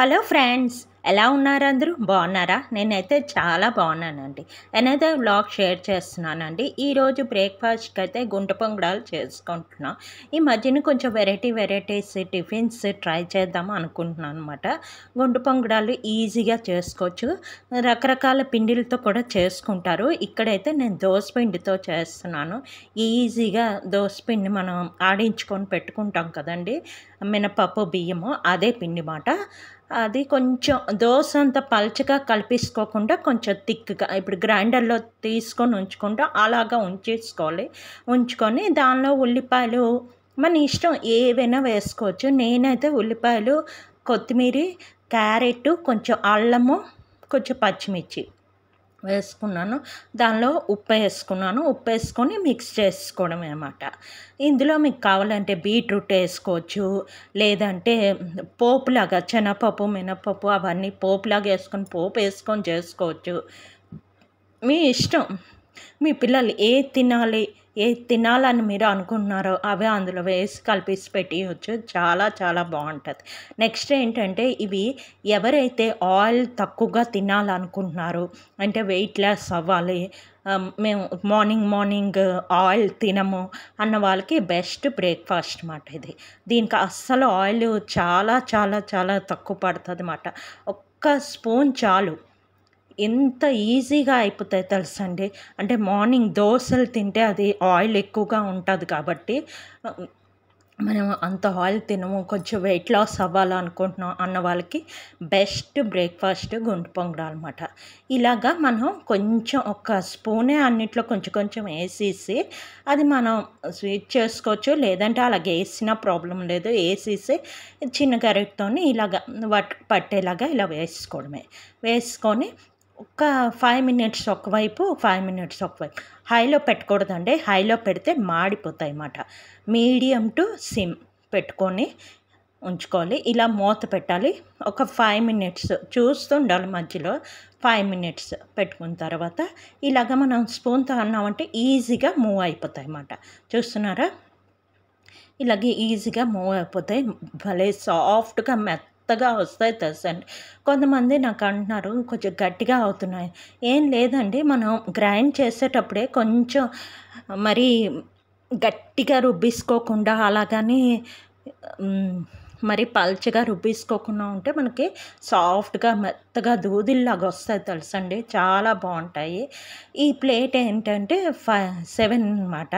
hello friends ఎలా ఉన్నారు అందరూ బాగున్నారా నేనైతే చాలా బాగున్నానండి నేనైతే బ్లాగ్ షేర్ చేస్తున్నానండి ఈరోజు బ్రేక్ఫాస్ట్కి అయితే గుంట పొంగడాలు చేసుకుంటున్నాం ఈ మధ్యన కొంచెం వెరైటీ వెరైటీస్ టిఫిన్స్ ట్రై చేద్దాం అనుకుంటున్నాను అనమాట గుంట పొంగడాలు ఈజీగా చేసుకోవచ్చు రకరకాల పిండిలతో కూడా చేసుకుంటారు ఇక్కడైతే నేను దోశ పిండితో చేస్తున్నాను ఈజీగా దోశ పిండి మనం ఆడించుకొని పెట్టుకుంటాం కదండి మినపప్పు బియ్యము అదే పిండి మాట అది కొంచెం దోశ అంత పల్చగా కలిపేసుకోకుండా కొంచెం థిక్గా ఇప్పుడు గ్రైండర్లో తీసుకొని ఉంచుకుంటా అలాగా ఉంచేసుకోవాలి ఉంచుకొని దానిలో ఉల్లిపాయలు మన ఇష్టం ఏవైనా వేసుకోవచ్చు నేనైతే ఉల్లిపాయలు కొత్తిమీర క్యారెట్ కొంచెం అల్లము కొంచెం పచ్చిమిర్చి వేసుకున్నాను దానిలో ఉప్పు వేసుకున్నాను ఉప్పు వేసుకొని మిక్స్ చేసుకోవడమే అన్నమాట ఇందులో మీకు కావాలంటే బీట్రూట్ వేసుకోవచ్చు లేదంటే పోపులాగా శనగపప్పు మినపప్పు అవన్నీ పోపులాగా వేసుకొని పోపు వేసుకొని చేసుకోవచ్చు మీ ఇష్టం మీ పిల్లలు ఏ తినాలి ఏ తినాలని మీరు అనుకుంటున్నారో అవి అందులో వేసి కలిపేసి పెట్టేయచ్చు చాలా చాలా బాగుంటుంది నెక్స్ట్ ఏంటంటే ఇవి ఎవరైతే ఆయిల్ తక్కువగా తినాలనుకుంటున్నారో అంటే వెయిట్ లాస్ అవ్వాలి మేము మార్నింగ్ మార్నింగ్ ఆయిల్ తినము అన్న వాళ్ళకి బెస్ట్ బ్రేక్ఫాస్ట్ అన్నమాట ఇది దీనికి అస్సలు ఆయిల్ చాలా చాలా చాలా తక్కువ పడుతుంది అన్నమాట ఒక్క స్పూన్ చాలు ఎంత ఈజీగా అయిపోతాయి తెలుసండి అంటే మార్నింగ్ దోశలు తింటే అది ఆయిల్ ఎక్కువగా ఉంటుంది కాబట్టి మనం అంత ఆయిల్ తినము కొంచెం వెయిట్ లాస్ అవ్వాలనుకుంటున్నాం అన్న వాళ్ళకి బెస్ట్ బ్రేక్ఫాస్ట్ గుండు పొంగడం అనమాట ఇలాగా మనం కొంచెం ఒక స్పూనే అన్నిట్లో కొంచెం కొంచెం వేసేసి అది మనం స్వీట్ చేసుకోవచ్చు లేదంటే అలాగే వేసినా ప్రాబ్లం లేదు వేసేసి చిన్న కరెక్ట్తో ఇలాగ పట్టేలాగా ఇలా వేసుకోవడమే వేసుకొని ఒక ఫైవ్ మినిట్స్ ఒకవైపు ఫైవ్ మినిట్స్ ఒకవైపు హైలో పెట్టకూడదండి హైలో పెడితే మాడిపోతాయి అన్నమాట మీడియం టు సిమ్ పెట్టుకొని ఉంచుకోవాలి ఇలా మూత పెట్టాలి ఒక ఫైవ్ మినిట్స్ చూస్తుండాలి మధ్యలో ఫైవ్ మినిట్స్ పెట్టుకున్న తర్వాత ఇలాగ మనం స్పూన్తో అన్నామంటే ఈజీగా మూవ్ అయిపోతాయి అన్నమాట చూస్తున్నారా ఇలాగే ఈజీగా మూవ్ అయిపోతాయి భలే సాఫ్ట్గా మెత్త కొత్తగా వస్తాయి తెలుసండి కొంతమంది నాకు అంటున్నారు కొంచెం గట్టిగా అవుతున్నాయి ఏం లేదండి మనం గ్రైండ్ చేసేటప్పుడే కొంచెం మరి గట్టిగా రుబ్బిసుకోకుండా అలాగని మరి పల్చగా రుబ్బీసుకోకుండా ఉంటే మనకి సాఫ్ట్గా మెత్తగా దూదిల్లాగా వస్తాయి తెలుసండి చాలా బాగుంటాయి ఈ ప్లేట్ ఏంటంటే ఫైవ్ సెవెన్ అనమాట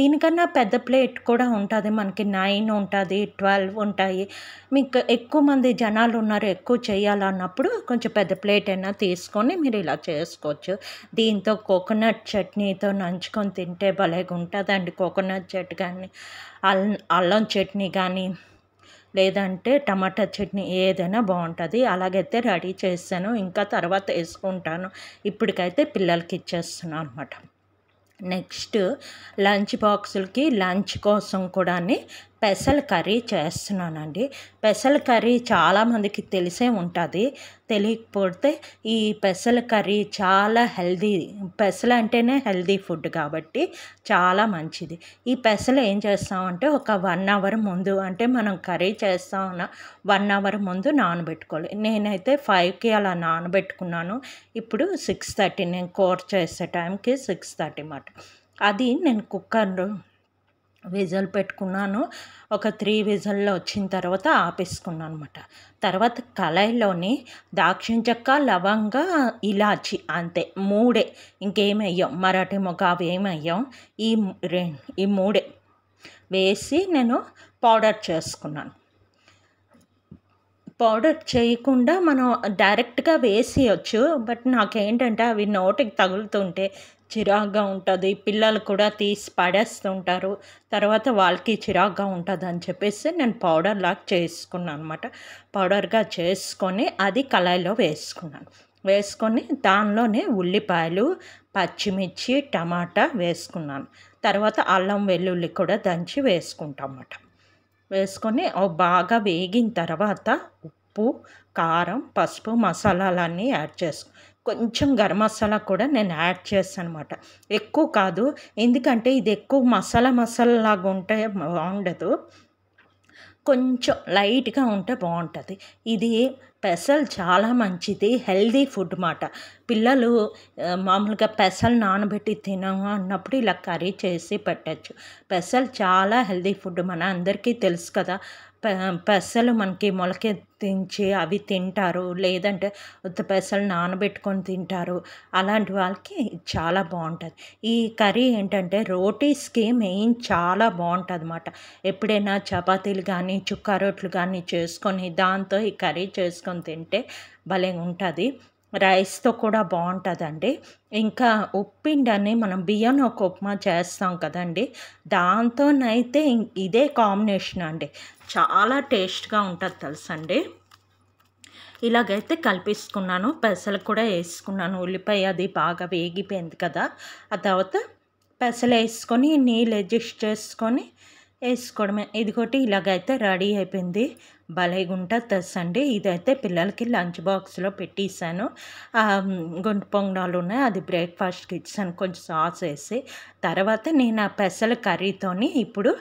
దీనికన్నా పెద్ద ప్లేట్ కూడా ఉంటుంది మనకి నైన్ ఉంటుంది ట్వెల్వ్ ఉంటాయి మీకు ఎక్కువ మంది జనాలు ఉన్నారు ఎక్కువ చేయాలన్నప్పుడు కొంచెం పెద్ద ప్లేట్ అయినా తీసుకొని మీరు ఇలా చేసుకోవచ్చు దీంతో కోకోనట్ చట్నీతో నంచుకొని తింటే భలేగా ఉంటుందండి కోకోనట్ చట్ కానీ అల్లం చట్నీ కానీ లేదంటే టమాటా చట్నీ ఏదైనా బాగుంటుంది అలాగైతే రెడీ చేస్తాను ఇంకా తర్వాత వేసుకుంటాను ఇప్పటికైతే పిల్లలకి ఇచ్చేస్తున్నాను అనమాట నెక్స్ట్ లంచ్ బాక్సులకి లంచ్ కోసం కూడా పెసల్ కర్రీ చేస్తున్నానండి పెసల్ కర్రీ చాలామందికి తెలిసే ఉంటుంది తెలియకపోతే ఈ పెసల కర్రీ చాలా హెల్దీ పెసలు అంటేనే హెల్దీ ఫుడ్ కాబట్టి చాలా మంచిది ఈ పెసలు ఏం చేస్తామంటే ఒక వన్ అవర్ ముందు అంటే మనం కర్రీ చేస్తామన్న వన్ అవర్ ముందు నానబెట్టుకోవాలి నేనైతే ఫైవ్కి అలా నానబెట్టుకున్నాను ఇప్పుడు సిక్స్ థర్టీ నేను కోర్ చేసే టైంకి సిక్స్ థర్టీ మాట అది నేను కుక్కర్ విజల్ పెట్టుకున్నాను ఒక త్రీ విజల్లో వచ్చిన తర్వాత ఆపేసుకున్నాను అనమాట తర్వాత కళాయిలోని దాక్షిణ చెక్క లవంగ ఇలాచి అంతే మూడే ఇంకేమయ్యాం మరాఠీ మొగ్గ అవి ఏమయ్యాం ఈ రే ఈ మూడే వేసి నేను పౌడర్ చేసుకున్నాను పౌడర్ చేయకుండా మనం డైరెక్ట్గా వేసేయచ్చు బట్ నాకేంటంటే అవి నోటికి తగులుతుంటే చిరాగ్గా ఉంటుంది పిల్లలు కూడా తీసి పడేస్తుంటారు తర్వాత వాళ్ళకి చిరాగ్గా ఉంటుంది అని చెప్పేసి నేను పౌడర్ లాగా చేసుకున్నాను అనమాట పౌడర్గా చేసుకొని అది కళాయిలో వేసుకున్నాను వేసుకొని దానిలోనే ఉల్లిపాయలు పచ్చిమిర్చి టమాటా వేసుకున్నాను తర్వాత అల్లం వెల్లుల్లి కూడా దంచి వేసుకుంటాం అన్నమాట వేసుకొని బాగా వేగిన తర్వాత ఉప్పు కారం పసుపు మసాలాలన్నీ యాడ్ చేసుకు కొంచెం గరం మసాలా కూడా నేను యాడ్ చేస్తాను అనమాట ఎక్కువ కాదు ఎందుకంటే ఇది ఎక్కువ మసాలా మసాలా లాగా ఉంటే బాగుండదు కొంచెం లైట్గా ఉంటే బాగుంటుంది ఇది పెసల్ చాలా మంచిది హెల్దీ ఫుడ్ మాట పిల్లలు మామూలుగా పెసలు నానబెట్టి తినము అన్నప్పుడు ఇలా కర్రీ చేసి పెట్టచ్చు పెసలు చాలా హెల్దీ ఫుడ్ మన అందరికీ తెలుసు కదా పెసలు మనకి మొలకెత్తించి అవి తింటారు లేదంటే ఉత్త పెసలు నానబెట్టుకొని తింటారు అలాంటి వాళ్ళకి చాలా బాగుంటుంది ఈ కర్రీ ఏంటంటే రోటీస్కి మెయిన్ చాలా బాగుంటుంది అన్నమాట ఎప్పుడైనా చపాతీలు కానీ చుక్కా రొట్లు కానీ చేసుకొని దాంతో ఈ కర్రీ చేసుకొని తింటే భలే ఉంటుంది రైస్తో కూడా బాగుంటుందండి ఇంకా ఉప్పిండని మనం బియ్యం ఒక ఉప్మా చేస్తాం కదండి దాంతోనైతే ఇదే కాంబినేషన్ అండి చాలా టేస్ట్గా ఉంటుంది తెలుసండి ఇలాగైతే కలిపేసుకున్నాను పెసలు కూడా వేసుకున్నాను ఉల్లిపాయ అది బాగా వేగిపోయింది కదా ఆ తర్వాత పెసలు వేసుకొని నీళ్ళు అడ్జస్ట్ చేసుకొని వేసుకోవడమే ఇదిగోటి ఇలాగైతే రెడీ అయిపోయింది బలైగుంట తెస్ అండి ఇదైతే పిల్లలకి లంచ్ బాక్స్లో పెట్టేసాను గుంట పొంగనాలు ఉన్నాయి అది బ్రేక్ఫాస్ట్కి ఇచ్చాను కొంచెం సాస్ వేసి తర్వాత నేను ఆ పెసల కర్రీతోని ఇప్పుడు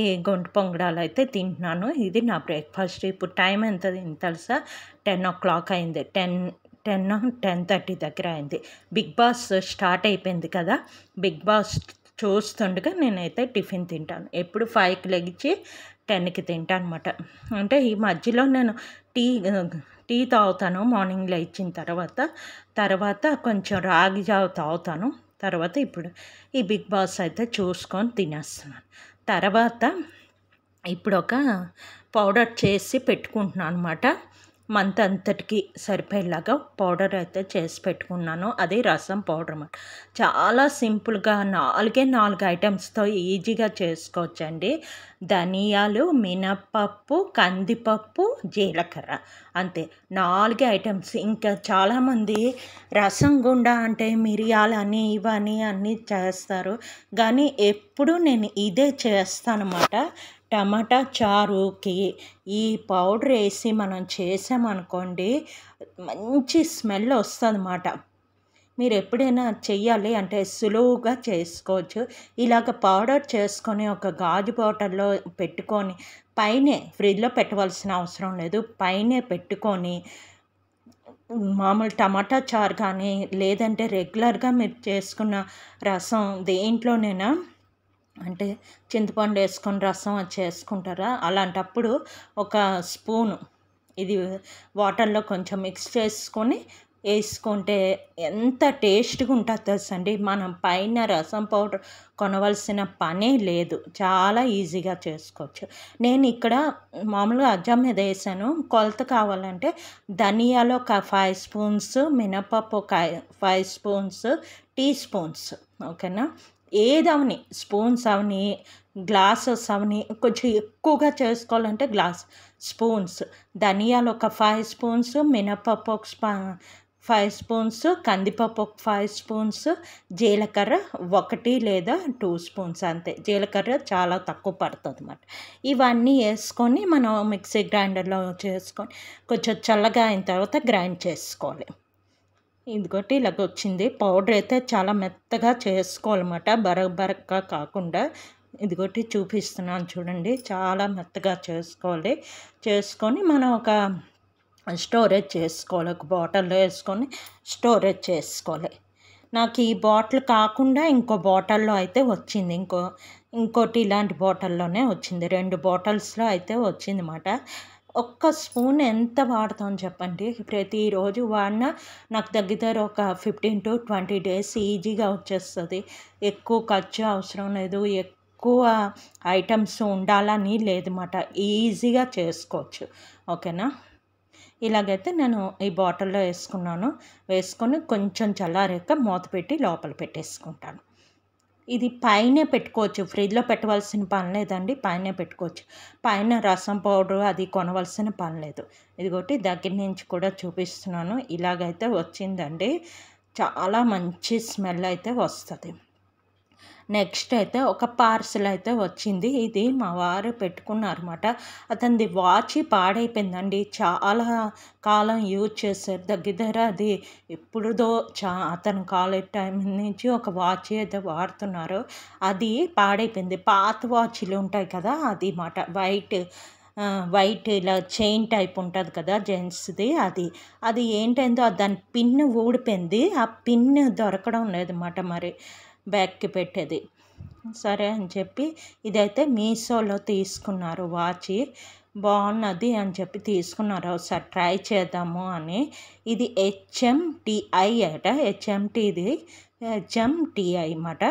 ఈ గుంట పొంగడాలు అయితే తింటున్నాను ఇది నా బ్రేక్ఫాస్ట్ ఇప్పుడు టైం ఎంత తెలుసా టెన్ ఓ క్లాక్ అయింది టెన్ టెన్ టెన్ థర్టీ దగ్గర అయింది బిగ్ బాస్ స్టార్ట్ అయిపోయింది కదా బిగ్ బాస్ చూస్తుండగా నేనైతే టిఫిన్ తింటాను ఎప్పుడు ఫైవ్కి లెగిచి టెన్కి తింటా అనమాట అంటే ఈ మధ్యలో నేను టీ టీ తాగుతాను మార్నింగ్ లేచిన తర్వాత తర్వాత కొంచెం రాగి జావ తాగుతాను తర్వాత ఇప్పుడు ఈ బిగ్ బాస్ అయితే చూసుకొని తినేస్తున్నాను తర్వాత ఇప్పుడు ఒక పౌడర్ చేసి పెట్టుకుంటున్నాను అనమాట మంత్ అంతటికి సరిపోయేలాగా పౌడర్ అయితే చేసి పెట్టుకున్నాను అది రసం పౌడర్ అన్నమాట చాలా సింపుల్గా నాలుగే నాలుగు ఐటమ్స్తో ఈజీగా చేసుకోవచ్చండి ధనియాలు మినప్పప్పు కందిపప్పు జీలకర్ర అంతే నాలుగే ఐటమ్స్ ఇంకా చాలామంది రసం గుండా అంటే మిరియాలని ఇవని అన్నీ చేస్తారు కానీ ఎప్పుడు నేను ఇదే చేస్తానమాట టమాటా చారుకి ఈ పౌడర్ వేసి మనం చేసామనుకోండి మంచి స్మెల్ వస్తుందన్నమాట మీరు ఎప్పుడైనా చెయ్యాలి అంటే సులువుగా చేసుకోవచ్చు ఇలాగ పౌడర్ చేసుకొని ఒక గాజు బాటల్లో పెట్టుకొని పైనే ఫ్రిడ్జ్లో పెట్టవలసిన అవసరం లేదు పైనే పెట్టుకొని మామూలు టమాటా చారు కానీ లేదంటే రెగ్యులర్గా మీరు చేసుకున్న రసం దేంట్లోనైనా అంటే చింతపండు వేసుకొని రసం చేసుకుంటారా అలాంటప్పుడు ఒక స్పూను ఇది వాటర్లో కొంచెం మిక్స్ చేసుకొని వేసుకుంటే ఎంత టేస్ట్గా ఉంటుంది తెలుసు అండి మనం పైన రసం పౌడర్ కొనవలసిన పనే లేదు చాలా ఈజీగా చేసుకోవచ్చు నేను ఇక్కడ మామూలుగా అజ్జం మీద వేసాను కొలత కావాలంటే ధనియాలు ఒక ఫైవ్ స్పూన్స్ మినపప్పు ఒక ఫైవ్ స్పూన్స్ టీ స్పూన్స్ ఓకేనా ఏదవని స్పూన్స్ అవని గ్లాసెస్ అవని కొంచెం ఎక్కువగా చేసుకోవాలంటే గ్లాస్ స్పూన్స్ ధనియాలు ఒక ఫైవ్ స్పూన్స్ మినపప్పు ఒక స్పా ఫైవ్ స్పూన్స్ కందిపప్పు ఒక ఫైవ్ స్పూన్స్ జీలకర్ర ఒకటి లేదా టూ స్పూన్స్ అంతే జీలకర్ర చాలా తక్కువ పడుతుంది అన్నమాట ఇవన్నీ వేసుకొని మనం మిక్సీ గ్రైండర్లో చేసుకొని కొంచెం చల్లగా అయిన తర్వాత గ్రైండ్ చేసుకోవాలి ఇదిగోటి ఇలాగ వచ్చింది పౌడర్ అయితే చాలా మెత్తగా చేసుకోవాలన్నమాట బరక బరక కాకుండా ఇదిగోటి చూపిస్తున్నాను చూడండి చాలా మెత్తగా చేసుకోవాలి చేసుకొని మనం ఒక స్టోరేజ్ చేసుకోవాలి ఒక బాటిల్లో వేసుకొని స్టోరేజ్ చేసుకోవాలి నాకు ఈ బాటిల్ కాకుండా ఇంకో బాటిల్లో అయితే వచ్చింది ఇంకో ఇంకోటి ఇలాంటి బాటిల్లోనే వచ్చింది రెండు బాటిల్స్లో అయితే వచ్చింది అన్నమాట ఒక్క స్పూన్ ఎంత వాడతాం చెప్పండి ప్రతిరోజు వాడినా నాకు దగ్గర ఒక ఫిఫ్టీన్ టు ట్వంటీ డేస్ ఈజీగా వచ్చేస్తుంది ఎక్కువ ఖర్చు అవసరం లేదు ఎక్కువ ఐటమ్స్ ఉండాలని లేదన్నమాట ఈజీగా చేసుకోవచ్చు ఓకేనా ఇలాగైతే నేను ఈ బాటిల్లో వేసుకున్నాను వేసుకొని కొంచెం చల్లారాక మూత పెట్టి లోపల పెట్టేసుకుంటాను ఇది పైన పెట్టుకోవచ్చు ఫ్రిడ్జ్లో పెట్టవలసిన పని లేదండి పైన పెట్టుకోవచ్చు పైన రసం పౌడర్ అది కొనవలసిన పని లేదు ఇదిగోటి దగ్గర నుంచి కూడా చూపిస్తున్నాను ఇలాగైతే వచ్చిందండి చాలా మంచి స్మెల్ అయితే వస్తుంది నెక్స్ట్ అయితే ఒక పార్సల్ అయితే వచ్చింది ఇది మా వారు పెట్టుకున్నారన్నమాట అతనిది వాచ్ పాడైపోయిందండి చాలా కాలం యూజ్ చేశారు దగ్గర అది ఎప్పుడుదో చా అతను కాలేజ్ టైం నుంచి ఒక వాచ్ అయితే వాడుతున్నారు అది పాడైపోయింది పాత వాచ్లు ఉంటాయి కదా అది మాట వైట్ వైట్ ఇలా చైన్ టైప్ ఉంటుంది కదా జెంట్స్ది అది అది ఏంటైందో దాని పిన్ ఊడిపోయింది ఆ పిన్ దొరకడం లేదన్నమాట మరి బ్యాగ్కి పెట్టేది సరే అని చెప్పి ఇదైతే మీషోలో తీసుకున్నారు వాచి బాగున్నది అని చెప్పి తీసుకున్నారు ఒకసారి ట్రై చేద్దాము అని ఇది హెచ్ఎంటిఐ అట హెచ్ఎంటిది హెచ్ఎంటిఐ అన్నమాట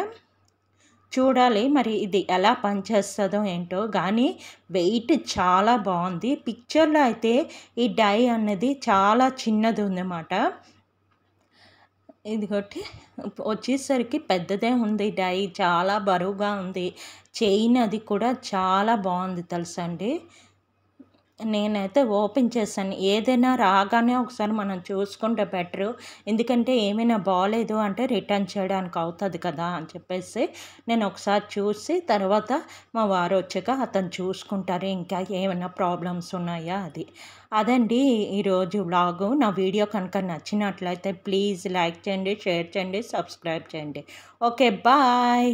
చూడాలి మరి ఇది ఎలా పనిచేస్తుందో ఏంటో కానీ వెయిట్ చాలా బాగుంది పిక్చర్లో అయితే ఈ డై అనేది చాలా చిన్నది ఉందన్నమాట ఇది కొట్టి వచ్చేసరికి పెద్దదే ఉంది డై చాలా బరువుగా ఉంది చైన్ అది కూడా చాలా బాగుంది తెలుసా అండి నేనైతే ఓపెన్ చేశాను ఏదైనా రాగానే ఒకసారి మనం చూసుకుంటే బెటరు ఎందుకంటే ఏమైనా బాగాలేదు అంటే రిటర్న్ చేయడానికి అవుతుంది కదా అని చెప్పేసి నేను ఒకసారి చూసి తర్వాత మా వారు వచ్చాక అతను చూసుకుంటారు ఇంకా ఏమైనా ప్రాబ్లమ్స్ ఉన్నాయా అది అదండి ఈరోజు బ్లాగు నా వీడియో కనుక నచ్చినట్లయితే ప్లీజ్ లైక్ చేయండి షేర్ చేయండి సబ్స్క్రైబ్ చేయండి ఓకే బాయ్